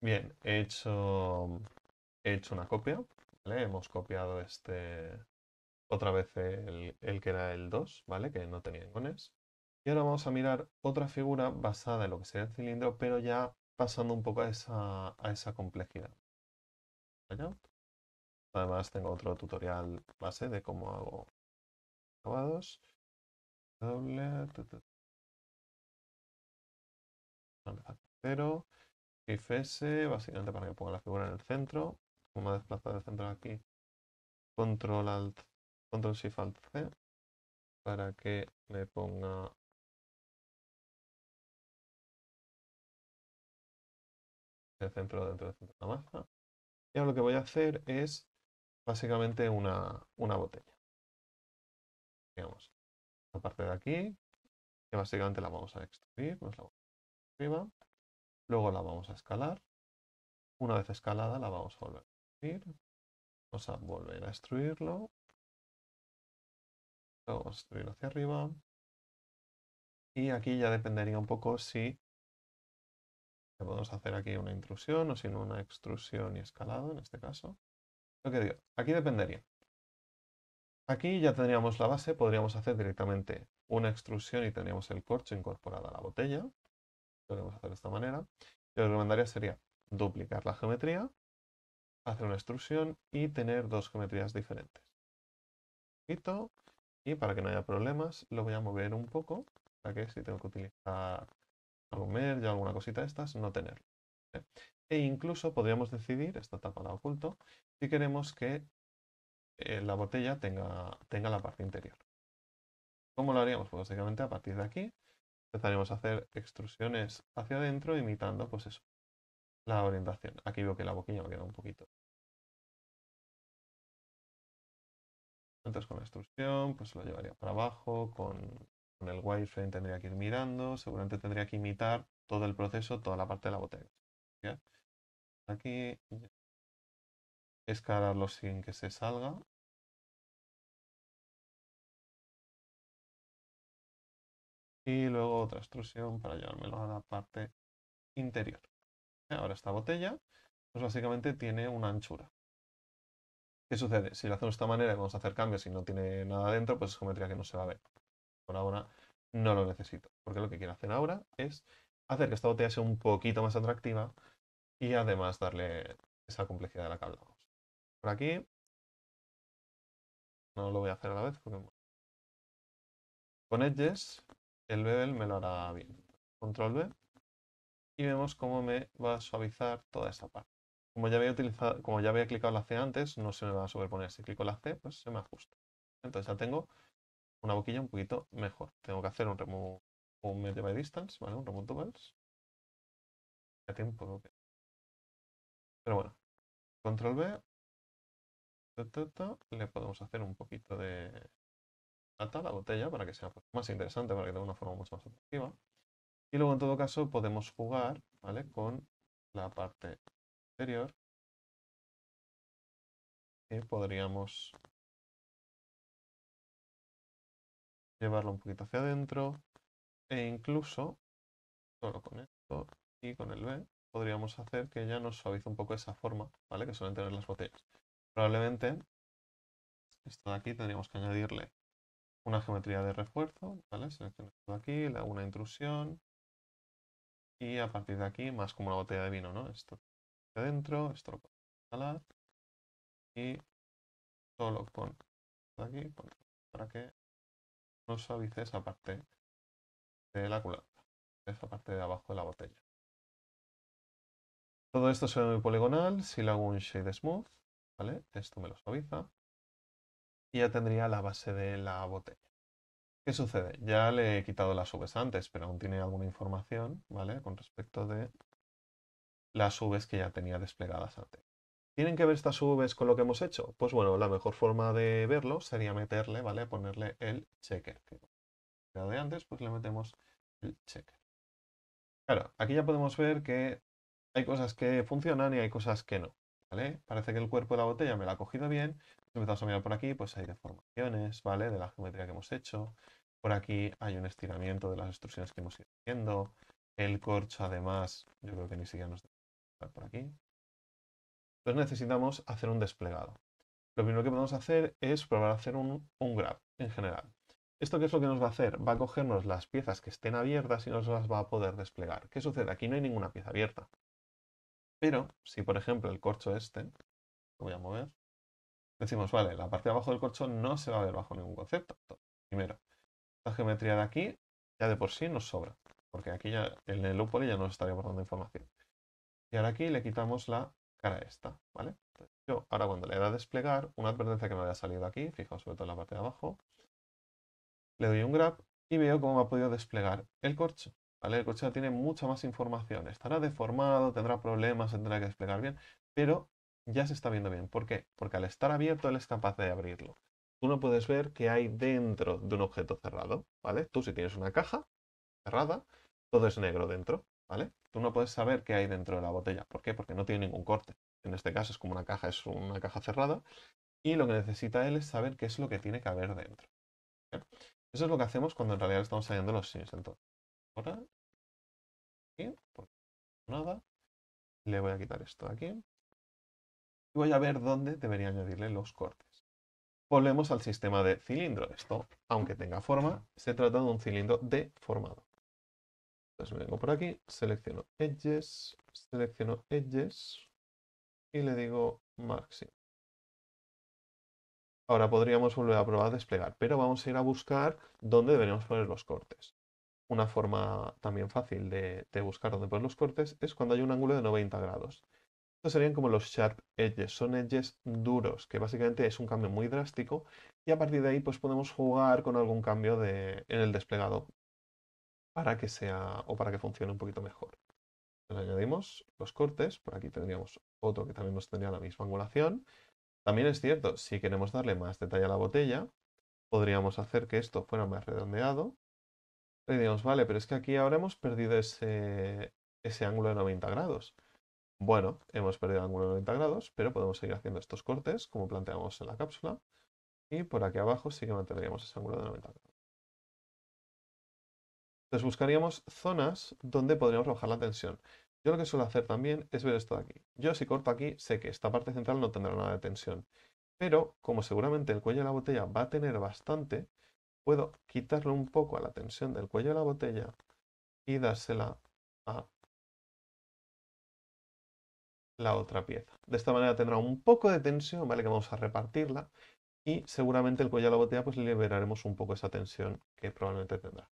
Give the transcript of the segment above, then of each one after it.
Bien, he hecho, hecho una copia. ¿vale? Hemos copiado este otra vez el, que era el 2, ¿vale? Que no tenía engones. Y ahora vamos a mirar otra figura basada en lo que sería el cilindro, pero ya pasando un poco a esa, a esa complejidad. Además tengo otro tutorial base de cómo hago acabados. Doble. cero. Shift S, básicamente para que ponga la figura en el centro. Como me ha desplazado el centro aquí, Control Alt, Control Shift Alt C, para que me ponga el centro dentro del centro de la masa. Y ahora lo que voy a hacer es básicamente una, botella. Digamos, la parte de aquí, que básicamente la vamos a extruir, la vamos arriba. Luego la vamos a escalar. Una vez escalada la vamos a volver a extruir. Vamos a volver a extruirlo. Luego vamos a destruir hacia arriba. Y aquí ya dependería un poco si podemos hacer aquí una intrusión o si no una extrusión y escalado en este caso. Lo que digo, aquí dependería. Aquí ya tendríamos la base, podríamos hacer directamente una extrusión y tendríamos el corcho incorporado a la botella. Lo a hacer de esta manera. Yo lo que recomendaría sería duplicar la geometría, hacer una extrusión y tener dos geometrías diferentes. Quito, y para que no haya problemas, lo voy a mover un poco, para que si tengo que utilizar algún merge o alguna cosita de estas, no tenerlo. E incluso podríamos decidir, esta tapa la oculto, si queremos que eh, la botella tenga, tenga la parte interior. ¿Cómo lo haríamos? Pues básicamente a partir de aquí Empezaremos a hacer extrusiones hacia adentro, imitando, pues eso, la orientación. Aquí veo que la boquilla me queda un poquito. Entonces con la extrusión, pues lo llevaría para abajo, con, el wireframe tendría que ir mirando, seguramente tendría que imitar todo el proceso, toda la parte de la botella. Aquí escalarlo sin que se salga, y luego otra extrusión para llevármelo a la parte interior. Ahora esta botella, pues básicamente tiene una anchura. ¿Qué sucede? Si lo hacemos de esta manera y vamos a hacer cambios y no tiene nada dentro, pues es geometría que no se va a ver. Por ahora no lo necesito, porque lo que quiero hacer ahora es hacer que esta botella sea un poquito más atractiva y además darle esa complejidad de la que hablamos. Por aquí, no lo voy a hacer a la vez porque... Con edges el bevel me lo hará bien. Control B. Y vemos cómo me va a suavizar toda esta parte. Como ya había, utilizado, como ya había clicado la C antes, no se me va a superponer. Si clico la C, pues se me ajusta. Entonces ya tengo una boquilla un poquito mejor. Tengo que hacer un remove un medio by distance, ¿vale? Un remove doubles. Ya tiempo. Pero bueno. Control B. Le podemos hacer un poquito de la botella, para que sea más interesante, para que tenga una forma mucho más atractiva. Y luego en todo caso podemos jugar, ¿vale? Con la parte interior y podríamos llevarlo un poquito hacia adentro. E incluso, solo con esto y con el B, podríamos hacer que ya nos suavice un poco esa forma, ¿vale? Que suelen tener las botellas. Probablemente, esto de aquí tendríamos que añadirle una geometría de refuerzo, ¿vale? Selecciono aquí, le hago una intrusión y a partir de aquí, más como una botella de vino, ¿no? Esto de dentro, esto lo puedo instalar y solo de aquí para que no suavice esa parte de la culata, esa parte de abajo de la botella. Todo esto se ve muy poligonal, si le hago un shade smooth, ¿vale? Esto me lo suaviza y ya tendría la base de la botella. ¿Qué sucede? Ya le he quitado las UVs antes, pero aún tiene alguna información, ¿vale? Con respecto de las UVs que ya tenía desplegadas antes. ¿Tienen que ver estas UVs con lo que hemos hecho? Pues bueno, la mejor forma de verlo sería meterle, ¿vale? Ponerle el checker. ya de antes, pues le metemos el checker. Claro, aquí ya podemos ver que hay cosas que funcionan y hay cosas que no. Parece que el cuerpo de la botella me la ha cogido bien. Si empezamos a mirar por aquí, pues hay deformaciones, ¿vale? De la geometría que hemos hecho. Por aquí hay un estiramiento de las extrusiones que hemos ido haciendo. El corcho, además, yo creo que ni siquiera nos debe por aquí. Entonces necesitamos hacer un desplegado. Lo primero que podemos hacer es probar a hacer un, un grab en general. ¿Esto qué es lo que nos va a hacer? Va a cogernos las piezas que estén abiertas y nos las va a poder desplegar. ¿Qué sucede? Aquí no hay ninguna pieza abierta. Pero si, por ejemplo, el corcho este, lo voy a mover, decimos, vale, la parte de abajo del corcho no se va a ver bajo ningún concepto. Primero, la geometría de aquí ya de por sí nos sobra, porque aquí ya en el loophole ya nos estaría aportando información. Y ahora aquí le quitamos la cara esta, ¿vale? yo ahora cuando le da a desplegar, una advertencia que me había salido aquí, fijaos sobre todo en la parte de abajo, le doy un grab y veo cómo me ha podido desplegar el corcho. El cochero tiene mucha más información. Estará deformado, tendrá problemas, tendrá que desplegar bien, pero ya se está viendo bien. ¿Por qué? Porque al estar abierto él es capaz de abrirlo. Tú no puedes ver qué hay dentro de un objeto cerrado, ¿vale? Tú si tienes una caja cerrada, todo es negro dentro, ¿vale? Tú no puedes saber qué hay dentro de la botella. ¿Por qué? Porque no tiene ningún corte. En este caso es como una caja, es una caja cerrada. Y lo que necesita él es saber qué es lo que tiene que haber dentro. Eso es lo que hacemos cuando en realidad estamos saliendo los sims. Entonces, ahora. nada. Le voy a quitar esto aquí. Y voy a ver dónde debería añadirle los cortes. Volvemos al sistema de cilindro. Esto, aunque tenga forma, se trata de un cilindro deformado. Entonces me vengo por aquí, selecciono edges, selecciono edges y le digo máximo. Ahora podríamos volver a probar a desplegar, pero vamos a ir a buscar dónde deberíamos poner los cortes. Una forma también fácil de, buscar dónde poner los cortes es cuando hay un ángulo de 90 grados. Estos serían como los sharp edges, son edges duros, que básicamente es un cambio muy drástico y a partir de ahí pues podemos jugar con algún cambio en el desplegado para que sea o para que funcione un poquito mejor. Les añadimos los cortes, por aquí tendríamos otro que también nos tendría la misma angulación. También es cierto, si queremos darle más detalle a la botella, podríamos hacer que esto fuera más redondeado y diríamos, vale, pero es que aquí ahora hemos perdido ese, ese ángulo de 90 grados. Bueno, hemos perdido el ángulo de 90 grados, pero podemos seguir haciendo estos cortes, como planteamos en la cápsula. Y por aquí abajo sí que mantendríamos ese ángulo de 90 grados. Entonces buscaríamos zonas donde podríamos bajar la tensión. Yo lo que suelo hacer también es ver esto de aquí. Yo si corto aquí, sé que esta parte central no tendrá nada de tensión. Pero, como seguramente el cuello de la botella va a tener bastante, puedo quitarle un poco a la tensión del cuello de la botella y dársela a la otra pieza. De esta manera tendrá un poco de tensión, ¿vale? Que vamos a repartirla y seguramente el cuello de la botella pues liberaremos un poco esa tensión que probablemente tendrá.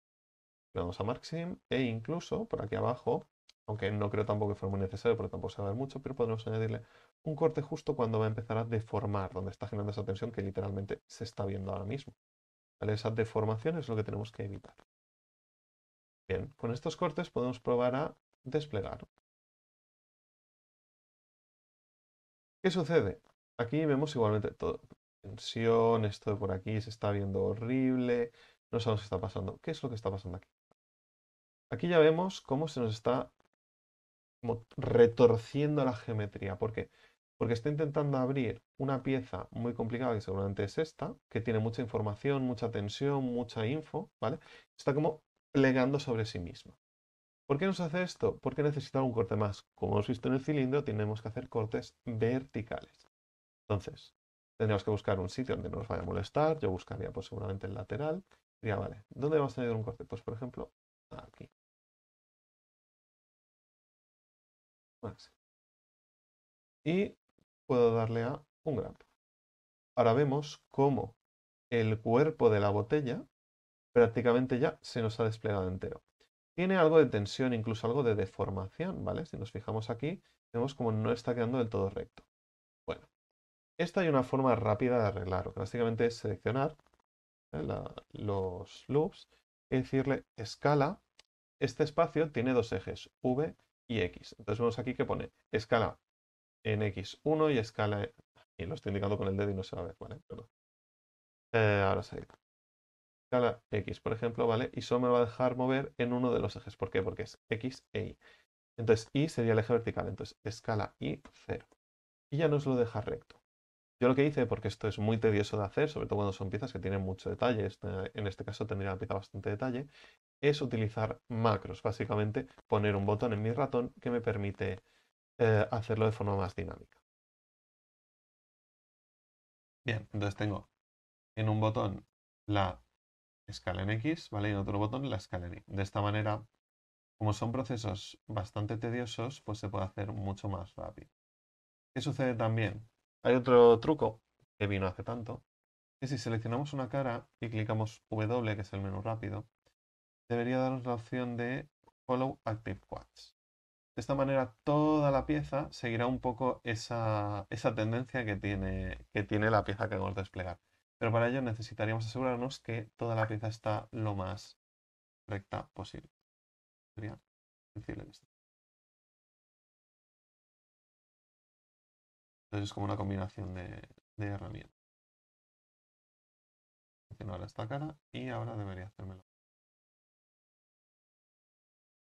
Le damos a Maxim e incluso por aquí abajo, aunque no creo tampoco que fuera muy necesario porque tampoco se va a ver mucho, pero podemos añadirle un corte justo cuando va a empezar a deformar, donde está generando esa tensión que literalmente se está viendo ahora mismo. Esa deformación es lo que tenemos que evitar. Bien, con estos cortes podemos probar a desplegar. ¿Qué sucede? Aquí vemos igualmente todo. Tensión, esto por aquí se está viendo horrible, no sabemos qué está pasando. ¿Qué es lo que está pasando aquí? Aquí ya vemos cómo se nos está retorciendo la geometría. ¿Por qué? porque está intentando abrir una pieza muy complicada, que seguramente es esta, que tiene mucha información, mucha tensión, mucha info, ¿vale? Está como plegando sobre sí misma. ¿Por qué nos hace esto? Porque necesita un corte más. Como hemos visto en el cilindro, tenemos que hacer cortes verticales. Entonces, tendríamos que buscar un sitio donde no nos vaya a molestar. Yo buscaría, pues seguramente el lateral. Diría, vale, ¿dónde vamos a tener un corte? Pues, por ejemplo, aquí. Y puedo darle a un grampo. Ahora vemos cómo el cuerpo de la botella prácticamente ya se nos ha desplegado entero. Tiene algo de tensión, incluso algo de deformación, ¿vale? Si nos fijamos aquí, vemos como no está quedando del todo recto. Bueno, esta hay una forma rápida de arreglarlo, que básicamente es seleccionar los loops y decirle escala. Este espacio tiene dos ejes, V y X. Entonces vemos aquí que pone escala en X1 y escala. E. Y lo estoy indicando con el dedo y no se va a ver, ¿vale? Perdón. Eh, ahora se Escala X, por ejemplo, ¿vale? Y solo me va a dejar mover en uno de los ejes. ¿Por qué? Porque es X e Y. Entonces Y sería el eje vertical. Entonces escala Y, 0. Y ya nos lo deja recto. Yo lo que hice, porque esto es muy tedioso de hacer, sobre todo cuando son piezas que tienen mucho detalle, este, en este caso tendría la pieza bastante detalle, es utilizar macros, básicamente poner un botón en mi ratón que me permite eh, hacerlo de forma más dinámica. Bien, entonces tengo en un botón la escala en X, ¿vale? Y en otro botón la escala en Y. De esta manera, como son procesos bastante tediosos, pues se puede hacer mucho más rápido. ¿Qué sucede también? Hay otro truco que vino hace tanto, que si seleccionamos una cara y clicamos W, que es el menú rápido, debería darnos la opción de Follow Active Quads. De esta manera toda la pieza seguirá un poco esa, tendencia que tiene, que tiene la pieza que vamos a desplegar. Pero para ello necesitaríamos asegurarnos que toda la pieza está lo más recta posible. Sería este Entonces es como una combinación de, herramientas. Ahora esta cara y ahora debería hacérmelo.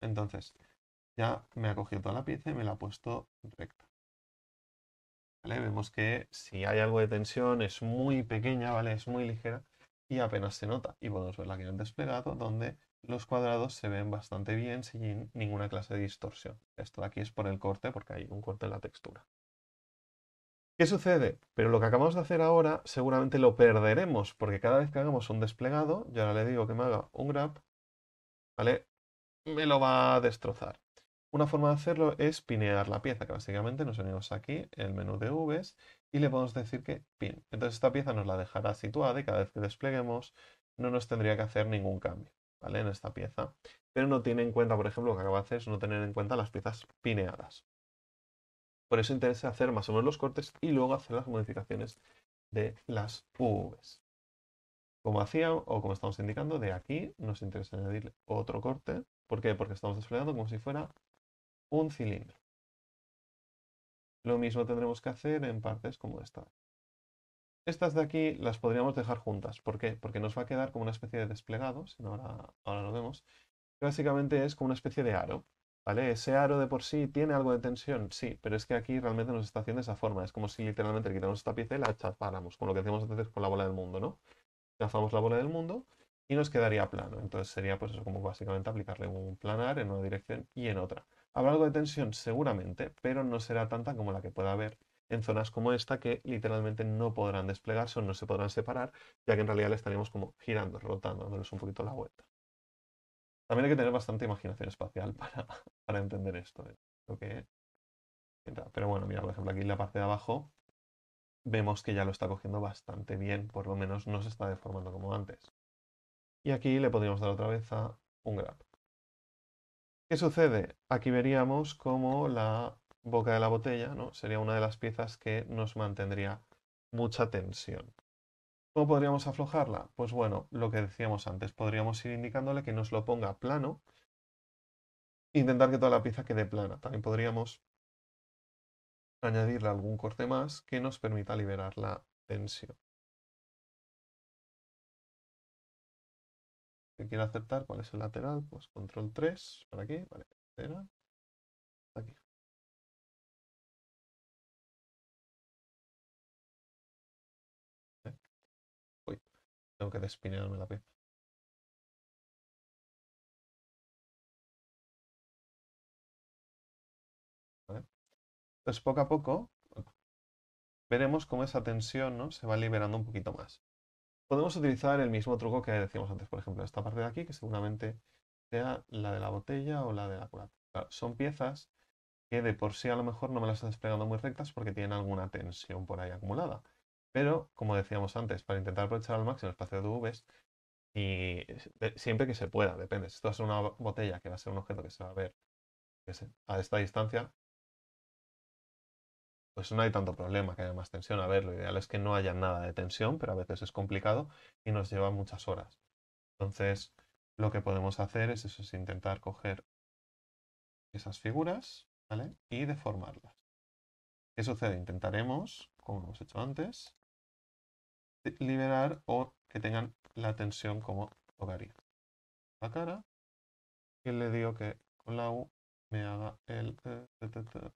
Entonces, ya me ha cogido toda la pieza y me la ha puesto recta. Vemos que si hay algo de tensión es muy pequeña, ¿vale? Es muy ligera y apenas se nota. Y podemos verla aquí en el desplegado donde los cuadrados se ven bastante bien sin ninguna clase de distorsión. Esto de aquí es por el corte porque hay un corte en la textura. ¿Qué sucede? Pero lo que acabamos de hacer ahora seguramente lo perderemos porque cada vez que hagamos un desplegado, yo ahora le digo que me haga un grab, ¿vale? Me lo va a destrozar. Una forma de hacerlo es pinear la pieza, que básicamente nos unimos aquí, el menú de Vs, y le podemos decir que pin. Entonces esta pieza nos la dejará situada y cada vez que despleguemos no nos tendría que hacer ningún cambio, ¿vale? En esta pieza. Pero no tiene en cuenta, por ejemplo, lo que acaba de hacer es no tener en cuenta las piezas pineadas. Por eso interesa hacer más o menos los cortes y luego hacer las modificaciones de las V's Como hacía o como estamos indicando, de aquí nos interesa añadir otro corte. ¿Por qué? Porque estamos desplegando como si fuera un cilindro. Lo mismo tendremos que hacer en partes como esta. Estas de aquí las podríamos dejar juntas. ¿Por qué? Porque nos va a quedar como una especie de desplegado, si no ahora, ahora lo vemos, básicamente es como una especie de aro. ¿Vale? Ese aro de por sí tiene algo de tensión, sí, pero es que aquí realmente nos está haciendo esa forma. Es como si literalmente le quitáramos esta pieza y la chapáramos, con lo que hacemos antes con la bola del mundo, ¿no? la bola del mundo y nos quedaría plano. Entonces sería pues eso, como básicamente aplicarle un planar en una dirección y en otra. Habrá algo de tensión, seguramente, pero no será tanta como la que pueda haber en zonas como esta que literalmente no podrán desplegarse o no se podrán separar, ya que en realidad le estaríamos como girando, rotando, dándoles un poquito la vuelta. También hay que tener bastante imaginación espacial para, entender esto. ¿eh? Pero bueno, mira, por ejemplo, aquí en la parte de abajo vemos que ya lo está cogiendo bastante bien, por lo menos no se está deformando como antes. Y aquí le podríamos dar otra vez a un grab. ¿Qué sucede? Aquí veríamos como la boca de la botella ¿no? sería una de las piezas que nos mantendría mucha tensión. ¿Cómo podríamos aflojarla? Pues bueno, lo que decíamos antes, podríamos ir indicándole que nos lo ponga plano, intentar que toda la pieza quede plana. También podríamos añadirle algún corte más que nos permita liberar la tensión. quiero aceptar, cuál es el lateral, pues control 3 por aquí, vale, aquí. ¿Eh? tengo que despinearme la pieza. Entonces poco a poco veremos cómo esa tensión ¿no? se va liberando un poquito más podemos utilizar el mismo truco que decíamos antes, por ejemplo, esta parte de aquí, que seguramente sea la de la botella o la de la culata. son piezas que de por sí a lo mejor no me las he desplegado muy rectas porque tienen alguna tensión por ahí acumulada. Pero, como decíamos antes, para intentar aprovechar al máximo el espacio de UVs, y siempre que se pueda, depende. Si esto es una botella que va a ser un objeto que se va a ver a esta distancia, pues no hay tanto problema que haya más tensión. A ver, lo ideal es que no haya nada de tensión, pero a veces es complicado y nos lleva muchas horas. Entonces, lo que podemos hacer es eso, intentar coger esas figuras y deformarlas. ¿Qué sucede? Intentaremos, como hemos hecho antes, liberar o que tengan la tensión como tocaría. La cara. Y le digo que con la U me haga el... Eh,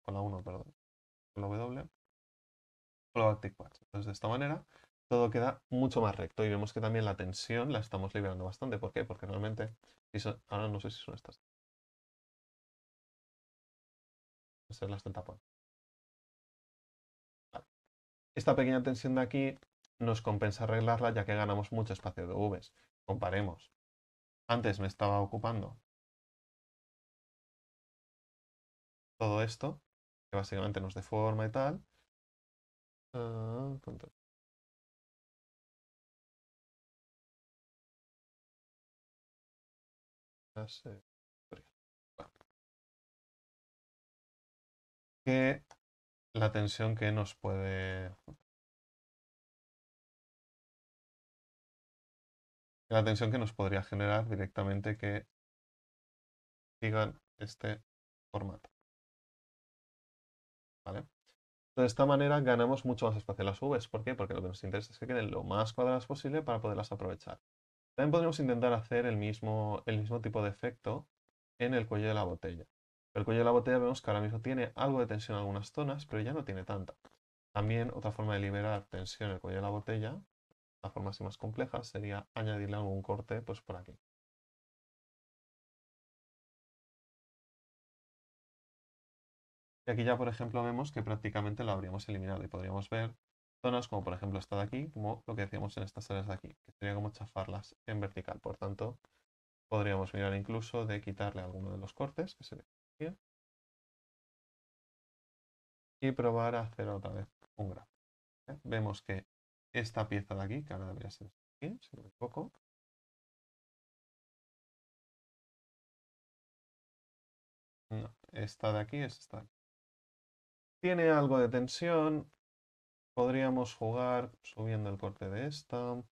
con la 1, perdón la W lo Entonces, de esta manera, todo queda mucho más recto y vemos que también la tensión la estamos liberando bastante. ¿Por qué? Porque realmente, ahora no sé si son estas. Estas las Esta pequeña tensión de aquí nos compensa arreglarla ya que ganamos mucho espacio de Vs. Comparemos. Antes me estaba ocupando todo esto básicamente nos deforma y tal. Ah, que la tensión que nos puede la tensión que nos podría generar directamente que sigan este formato de esta manera ganamos mucho más espacio en las Vs. ¿Por qué? Porque lo que nos interesa es que queden lo más cuadradas posible para poderlas aprovechar. También podríamos intentar hacer el mismo, el mismo tipo de efecto en el cuello de la botella. El cuello de la botella vemos que ahora mismo tiene algo de tensión en algunas zonas, pero ya no tiene tanta. También otra forma de liberar tensión en el cuello de la botella, la forma así más compleja, sería añadirle algún corte pues por aquí. Y aquí ya, por ejemplo, vemos que prácticamente la habríamos eliminado y podríamos ver zonas como, por ejemplo, esta de aquí, como lo que decíamos en estas áreas de aquí, que sería como chafarlas en vertical. Por tanto, podríamos mirar incluso de quitarle alguno de los cortes, que se ve aquí, y probar a hacer otra vez un gráfico. ¿eh? Vemos que esta pieza de aquí, que ahora debería ser aquí, si me equivoco, esta de aquí es esta. Tiene algo de tensión. Podríamos jugar subiendo el corte de esta.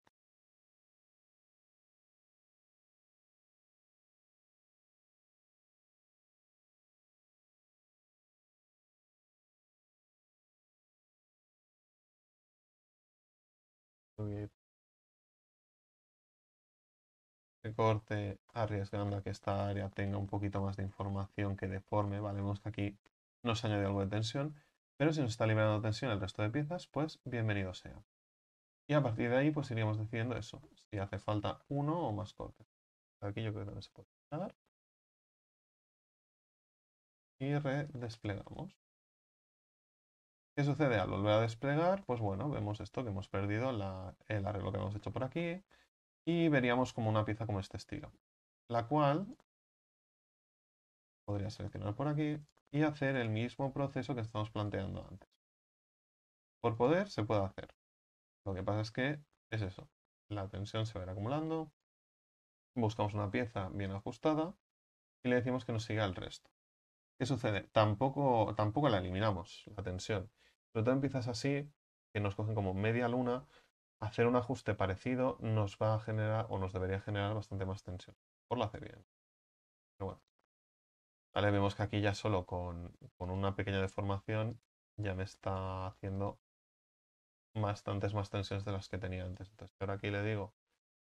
el corte arriesgando a que esta área tenga un poquito más de información que deforme. Valemos aquí nos añade algo de tensión, pero si nos está liberando tensión el resto de piezas, pues bienvenido sea. Y a partir de ahí, pues iríamos decidiendo eso, si hace falta uno o más cortes. Aquí yo creo que se puede desplegar Y redesplegamos. ¿Qué sucede al volver a desplegar? Pues bueno, vemos esto que hemos perdido, el arreglo que hemos hecho por aquí, y veríamos como una pieza como este estilo, la cual podría seleccionar por aquí, y hacer el mismo proceso que estamos planteando antes. Por poder se puede hacer. Lo que pasa es que es eso. La tensión se va a ir acumulando, buscamos una pieza bien ajustada y le decimos que nos siga el resto. ¿Qué sucede? Tampoco, tampoco la eliminamos, la tensión. Pero todo empiezas así, que nos cogen como media luna, hacer un ajuste parecido nos va a generar o nos debería generar bastante más tensión. Por la hace bien vemos que aquí ya solo con, una pequeña deformación ya me está haciendo bastantes más tensiones de las que tenía antes. Entonces ahora aquí le digo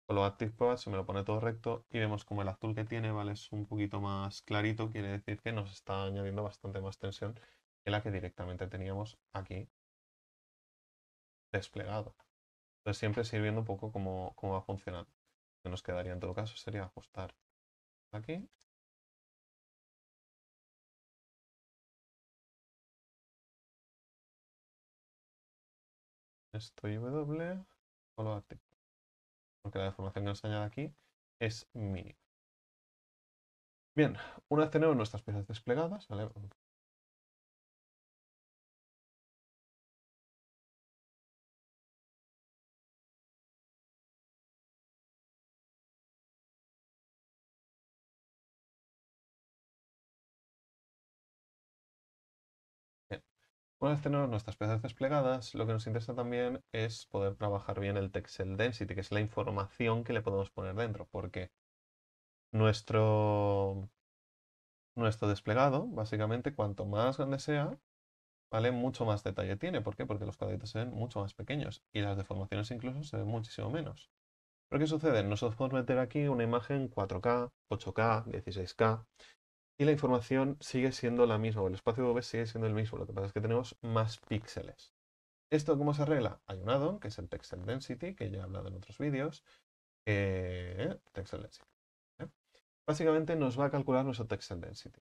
con lo Active se me lo pone todo recto y vemos como el azul que tiene vale es un poquito más clarito, quiere decir que nos está añadiendo bastante más tensión que la que directamente teníamos aquí desplegado. Entonces siempre sirviendo un poco cómo, cómo va funcionando. Lo que nos quedaría en todo caso sería ajustar aquí esto y o lo activo, Porque la deformación que nos añade aquí es mínima. Bien, una vez tenemos nuestras piezas desplegadas, ¿vale? Una vez tenemos nuestras piezas desplegadas, lo que nos interesa también es poder trabajar bien el Texel Density, que es la información que le podemos poner dentro, porque nuestro, nuestro desplegado, básicamente, cuanto más grande sea, ¿vale? Mucho más detalle tiene. ¿Por qué? Porque los cuadritos se ven mucho más pequeños y las deformaciones incluso se ven muchísimo menos. Pero ¿qué sucede? Nosotros podemos meter aquí una imagen 4K, 8K, 16K y la información sigue siendo la misma, o el espacio de V sigue siendo el mismo, lo que pasa es que tenemos más píxeles. ¿Esto cómo se arregla? Hay un addon, que es el Texel Density, que ya he hablado en otros vídeos. Eh, ¿eh? Básicamente nos va a calcular nuestro Texel Density.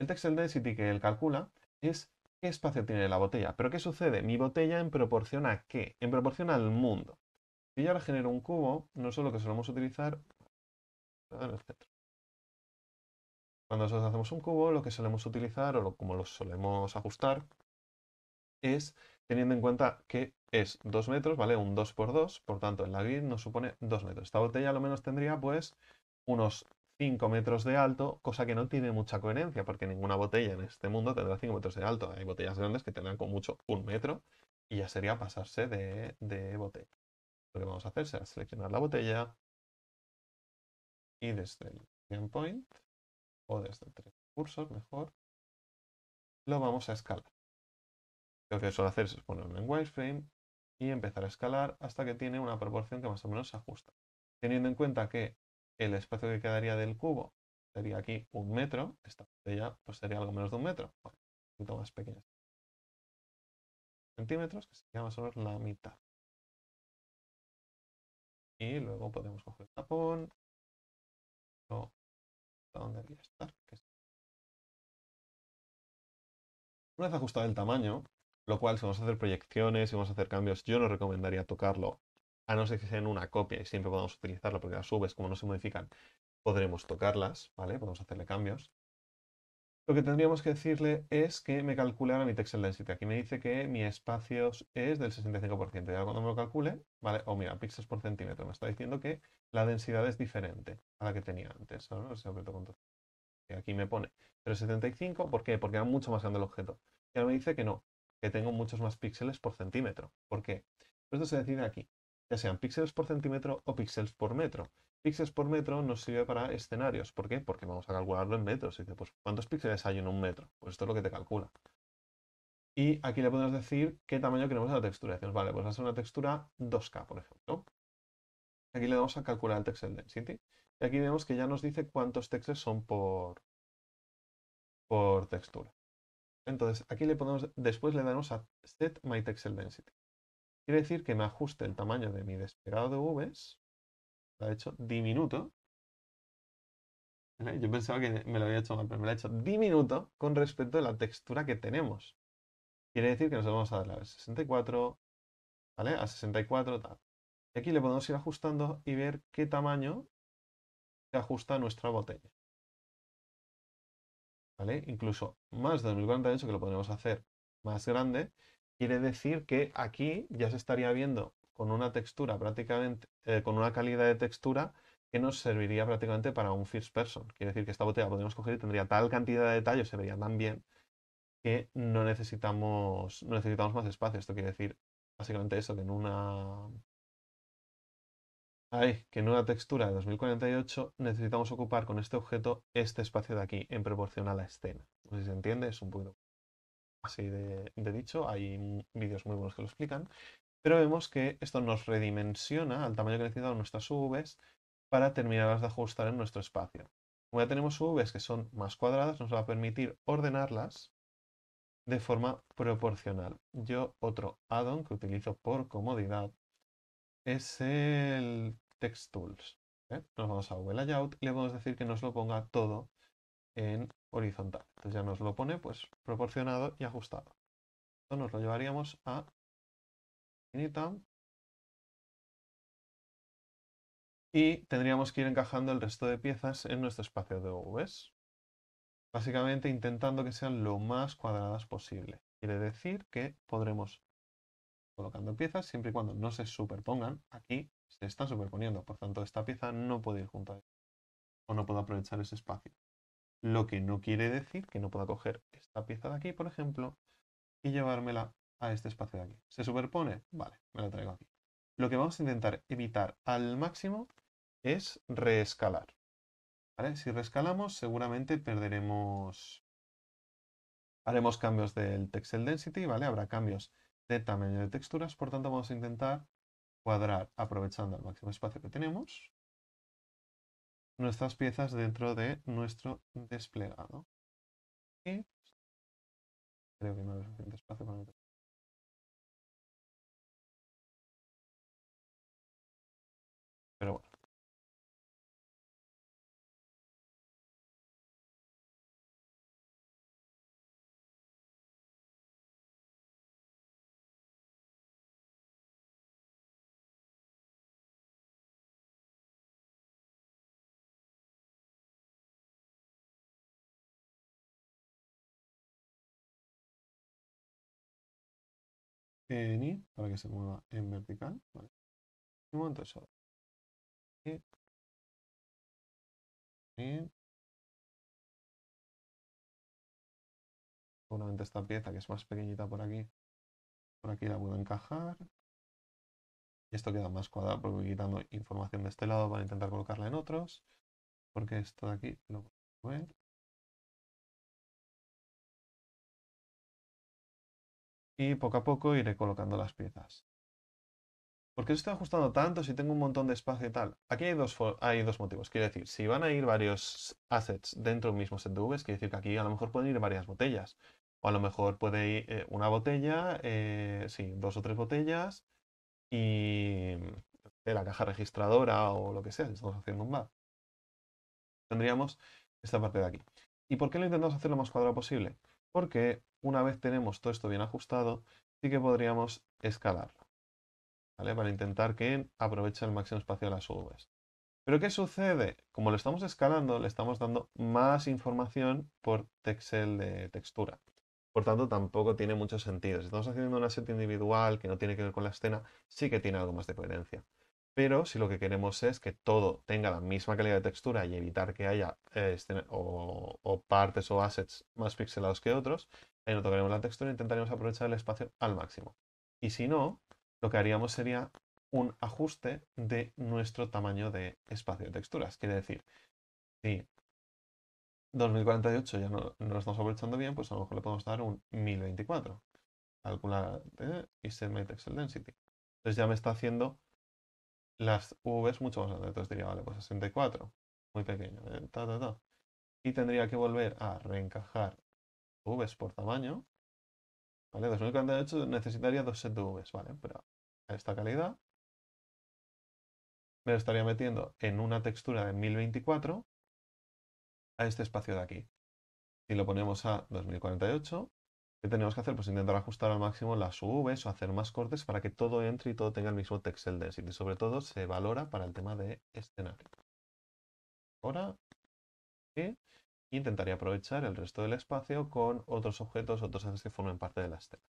El Texel Density que él calcula es qué espacio tiene la botella. Pero ¿qué sucede? Mi botella en proporción a qué? En proporción al mundo. Si yo ahora genero un cubo, no solo que solemos utilizar... Cuando nosotros hacemos un cubo, lo que solemos utilizar o como lo solemos ajustar es teniendo en cuenta que es 2 metros, ¿vale? Un 2 x 2, por tanto en la grid nos supone 2 metros. Esta botella al lo menos tendría pues unos 5 metros de alto, cosa que no tiene mucha coherencia, porque ninguna botella en este mundo tendrá 5 metros de alto. Hay botellas grandes que tendrán con mucho un metro y ya sería pasarse de, botella. Lo que vamos a hacer será seleccionar la botella y desde el endpoint o desde tres cursos mejor, lo vamos a escalar. Lo que suelo hacer es ponerlo en wireframe y empezar a escalar hasta que tiene una proporción que más o menos se ajusta. Teniendo en cuenta que el espacio que quedaría del cubo sería aquí un metro, esta botella pues sería algo menos de un metro, un poquito más pequeña. Centímetros, que sería más o menos la mitad. Y luego podemos coger tapón, una vez ajustado el tamaño, lo cual si vamos a hacer proyecciones, si vamos a hacer cambios, yo no recomendaría tocarlo, a no ser que sea en una copia y siempre podamos utilizarlo porque las subes, como no se modifican, podremos tocarlas, ¿vale? Podemos hacerle cambios. Lo que tendríamos que decirle es que me calcule ahora mi texel density. Aquí me dice que mi espacio es del 65%. Y ahora cuando me lo calcule, vale, o oh, mira, píxeles por centímetro, me está diciendo que la densidad es diferente a la que tenía antes. ¿no? Aquí me pone 375, ¿por qué? Porque era mucho más grande el objeto. Y ahora me dice que no, que tengo muchos más píxeles por centímetro. ¿Por qué? Pues esto se decide aquí ya sean píxeles por centímetro o píxeles por metro. Píxeles por metro nos sirve para escenarios. ¿Por qué? Porque vamos a calcularlo en metros. Y dice, pues, ¿cuántos píxeles hay en un metro? Pues esto es lo que te calcula. Y aquí le podemos decir qué tamaño queremos a la textura. Decimos, vale, pues va a ser una textura 2K, por ejemplo. Aquí le vamos a calcular el texel density. Y aquí vemos que ya nos dice cuántos texels son por, por textura. Entonces, aquí le podemos, después le damos a set my texel density. Quiere decir que me ajuste el tamaño de mi despegado de Vs. Lo he hecho diminuto. Yo pensaba que me lo había hecho mal, pero me lo ha hecho diminuto con respecto a la textura que tenemos. Quiere decir que nos vamos a dar la 64, ¿vale? A 64, tal. Y aquí le podemos ir ajustando y ver qué tamaño se ajusta a nuestra botella. ¿Vale? Incluso más de 2048, que lo podemos hacer más grande, quiere decir que aquí ya se estaría viendo con una textura prácticamente, eh, con una calidad de textura que nos serviría prácticamente para un first person. Quiere decir que esta botella la podríamos coger y tendría tal cantidad de detalles, se vería tan bien, que no necesitamos, no necesitamos más espacio. Esto quiere decir básicamente eso, que en una... Ay, que en una textura de 2048 necesitamos ocupar con este objeto este espacio de aquí en proporción a la escena. No sé si se entiende, es un poquito así de, dicho, hay vídeos muy buenos que lo explican, pero vemos que esto nos redimensiona al tamaño que necesitan nuestras UVs para terminarlas de ajustar en nuestro espacio. Como ya tenemos UVs que son más cuadradas, nos va a permitir ordenarlas de forma proporcional. Yo otro add-on que utilizo por comodidad es el Text Tools. ¿eh? Nos vamos a VLayout Layout y le a decir que nos lo ponga todo horizontal. Entonces ya nos lo pone pues proporcionado y ajustado. nos lo llevaríamos a infinita y tendríamos que ir encajando el resto de piezas en nuestro espacio de UVs. Básicamente intentando que sean lo más cuadradas posible. Quiere decir que podremos colocando piezas siempre y cuando no se superpongan. Aquí se están superponiendo, por tanto esta pieza no puede ir junto a o no puedo aprovechar ese espacio. Lo que no quiere decir que no pueda coger esta pieza de aquí, por ejemplo, y llevármela a este espacio de aquí. ¿Se superpone? Vale, me la traigo aquí. Lo que vamos a intentar evitar al máximo es reescalar. Si reescalamos, seguramente perderemos... Haremos cambios del Texel Density, ¿vale? Habrá cambios de tamaño de texturas, por tanto vamos a intentar cuadrar aprovechando el máximo espacio que tenemos nuestras piezas dentro de nuestro desplegado. Y creo que no hay suficiente espacio para meter. Pero bueno. en I para que se mueva en vertical. Y un eso. Y, y, seguramente esta pieza que es más pequeñita por aquí, por aquí la puedo encajar. Y esto queda más cuadrado porque voy quitando información de este lado para intentar colocarla en otros. Porque esto de aquí lo y poco a poco iré colocando las piezas. ¿Por qué se está ajustando tanto si tengo un montón de espacio y tal? Aquí hay dos, hay dos motivos. quiero decir, si van a ir varios assets dentro del mismo set de Vs, quiere decir que aquí a lo mejor pueden ir varias botellas. O a lo mejor puede ir eh, una botella, eh, sí, dos o tres botellas y mm, la caja registradora o lo que sea, si estamos haciendo un map. Tendríamos esta parte de aquí. ¿Y por qué lo intentamos hacer lo más cuadrado posible? porque una vez tenemos todo esto bien ajustado, sí que podríamos escalarlo, ¿vale? Para intentar que aproveche el máximo espacio de las UVs. Pero ¿qué sucede? Como lo estamos escalando, le estamos dando más información por texel de textura. Por tanto, tampoco tiene mucho sentido. Si estamos haciendo una set individual que no tiene que ver con la escena, sí que tiene algo más de coherencia. Pero si lo que queremos es que todo tenga la misma calidad de textura y evitar que haya eh, este, o, partes o assets más pixelados que otros, ahí eh, no tocaremos la textura e intentaremos aprovechar el espacio al máximo. Y si no, lo que haríamos sería un ajuste de nuestro tamaño de espacio de texturas. Quiere decir, si 2048 ya no, lo estamos aprovechando bien, pues a lo mejor le podemos dar un 1024. Calcular eh, y set my excel density. Entonces ya me está haciendo las V mucho más grandes. entonces diría, vale, pues 64, muy pequeño, ¿eh? ta, ta, ta. Y tendría que volver a reencajar V por tamaño, ¿vale? 2048 necesitaría dos sets de V, ¿vale? Pero a esta calidad me lo estaría metiendo en una textura de 1024 a este espacio de aquí. Y lo ponemos a 2048, ¿Qué tenemos que hacer? Pues intentar ajustar al máximo las UVs o hacer más cortes para que todo entre y todo tenga el mismo texel density. Sobre todo se valora para el tema de escenario. Ahora, intentaré intentaría aprovechar el resto del espacio con otros objetos, otros ejes que formen parte de la escena.